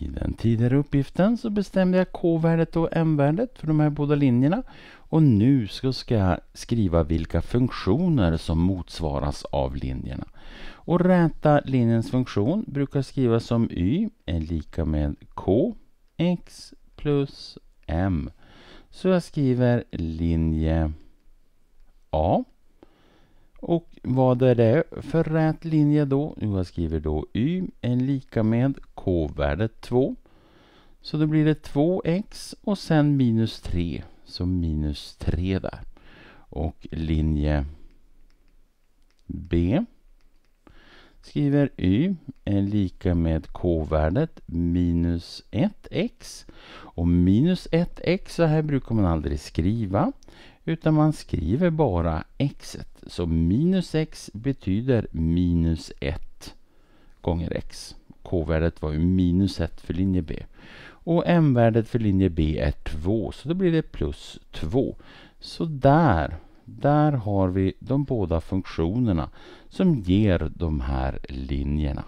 I den tidigare uppgiften så bestämde jag k-värdet och m-värdet för de här båda linjerna. Och nu så ska jag skriva vilka funktioner som motsvaras av linjerna. Och räta linjens funktion brukar skrivas som y är lika med k x plus m. Så jag skriver linje A. Och vad är det för rät linje då? Jo, jag skriver då y är lika med k-värdet 2. Så då blir det 2x och sen minus 3, så minus 3 där. Och linje B skriver y är lika med k-värdet minus 1x. Och minus 1x, så här brukar man aldrig skriva, utan man skriver bara x. Så minus x betyder minus 1 gånger x. K-värdet var ju minus 1 för linje B. Och M-värdet för linje B är 2, så då blir det plus 2. Så där, där har vi de båda funktionerna som ger de här linjerna.